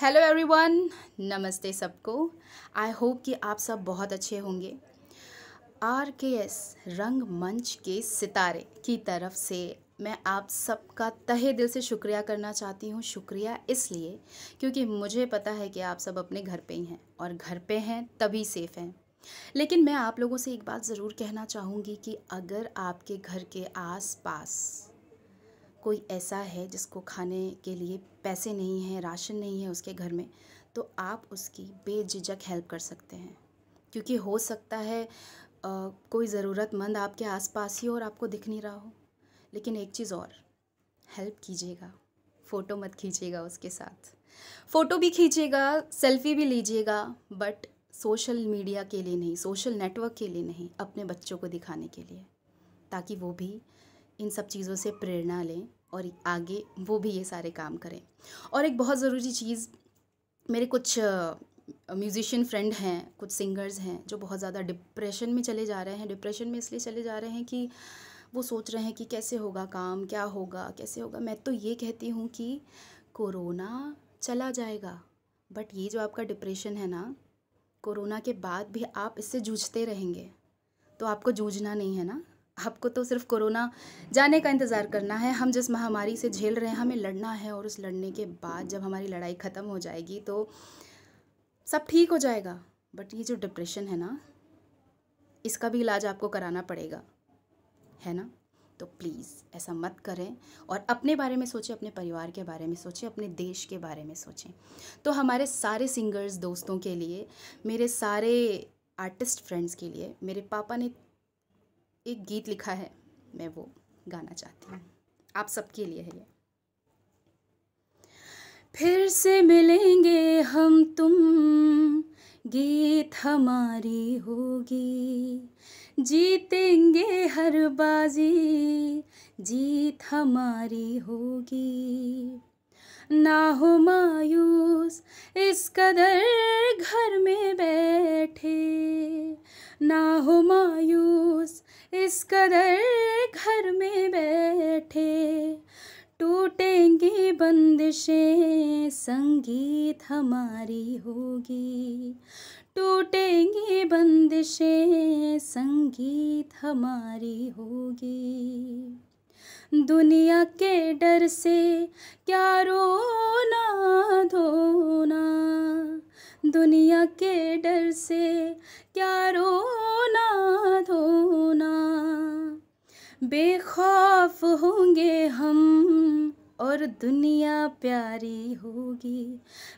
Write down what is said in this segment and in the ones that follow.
hello everyone नमस्ते सबको I hope कि आप सब बहुत अच्छे होंगे आर के एस रंगमंच के सितारे की तरफ से मैं आप सबका तहे दिल से शुक्रिया करना चाहती हूँ शुक्रिया इसलिए क्योंकि मुझे पता है कि आप सब अपने घर पे ही हैं और घर पे हैं तभी सेफ़ हैं लेकिन मैं आप लोगों से एक बात ज़रूर कहना चाहूँगी कि अगर आपके घर के आस पास कोई ऐसा है जिसको खाने के लिए पैसे नहीं हैं राशन नहीं है उसके घर में तो आप उसकी बेझिझक हेल्प कर सकते हैं क्योंकि हो सकता है आ, कोई ज़रूरतमंद आपके आसपास ही और आपको दिख नहीं रहा हो लेकिन एक चीज़ और हेल्प कीजिएगा फ़ोटो मत खींचेगा उसके साथ फ़ोटो भी खींचिएगा सेल्फी भी लीजिएगा बट सोशल मीडिया के लिए नहीं सोशल नेटवर्क के लिए नहीं अपने बच्चों को दिखाने के लिए ताकि वो भी इन सब चीज़ों से प्रेरणा लें और आगे वो भी ये सारे काम करें और एक बहुत ज़रूरी चीज़ मेरे कुछ म्यूज़िशियन फ्रेंड हैं कुछ सिंगर्स हैं जो बहुत ज़्यादा डिप्रेशन में चले जा रहे हैं डिप्रेशन में इसलिए चले जा रहे हैं कि वो सोच रहे हैं कि कैसे होगा काम क्या होगा कैसे होगा मैं तो ये कहती हूँ कि कोरोना चला जाएगा बट ये जो आपका डिप्रेशन है ना कोरोना के बाद भी आप इससे जूझते रहेंगे तो आपको जूझना नहीं है ना आपको तो सिर्फ कोरोना जाने का इंतज़ार करना है हम जिस महामारी से झेल रहे हैं हमें लड़ना है और उस लड़ने के बाद जब हमारी लड़ाई ख़त्म हो जाएगी तो सब ठीक हो जाएगा बट ये जो डिप्रेशन है ना इसका भी इलाज आपको कराना पड़ेगा है ना तो प्लीज़ ऐसा मत करें और अपने बारे में सोचें अपने परिवार के बारे में सोचें अपने देश के बारे में सोचें तो हमारे सारे सिंगर्स दोस्तों के लिए मेरे सारे आर्टिस्ट फ्रेंड्स के लिए मेरे पापा ने एक गीत लिखा है मैं वो गाना चाहती हूँ आप सबके लिए है ये फिर से मिलेंगे हम तुम गीत हमारी होगी जीतेंगे हर बाजी जीत हमारी होगी ना हो मायूस इस कदर घर में बैठे ना हो मायूस इस कदर घर में बैठे टूटेंगी बंदिशें संगीत हमारी होगी टूटेंगी बंदिशें संगीत हमारी होगी दुनिया के डर से क्या रोना धोना दुनिया के डर से क्या रोना बेखौफ होंगे हम और दुनिया प्यारी होगी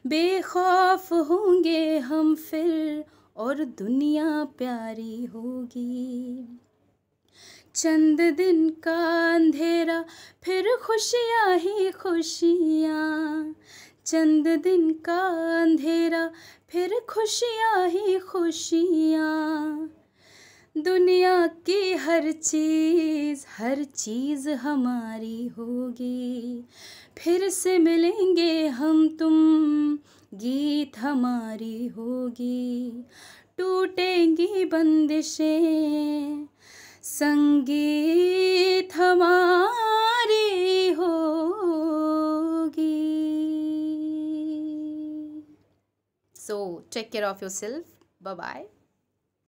बेखौफ होंगे हम फिर और दुनिया प्यारी होगी चंद दिन का अंधेरा फिर खुशियाँ ही खुशियाँ चंद दिन का अंधेरा फिर खुशियाँ ही खुशियाँ दुनिया की हर चीज़ हर चीज़ हमारी होगी फिर से मिलेंगे हम तुम गीत हमारी होगी टूटेंगी बंदिशें संगीत हमारी होगी so take care of yourself bye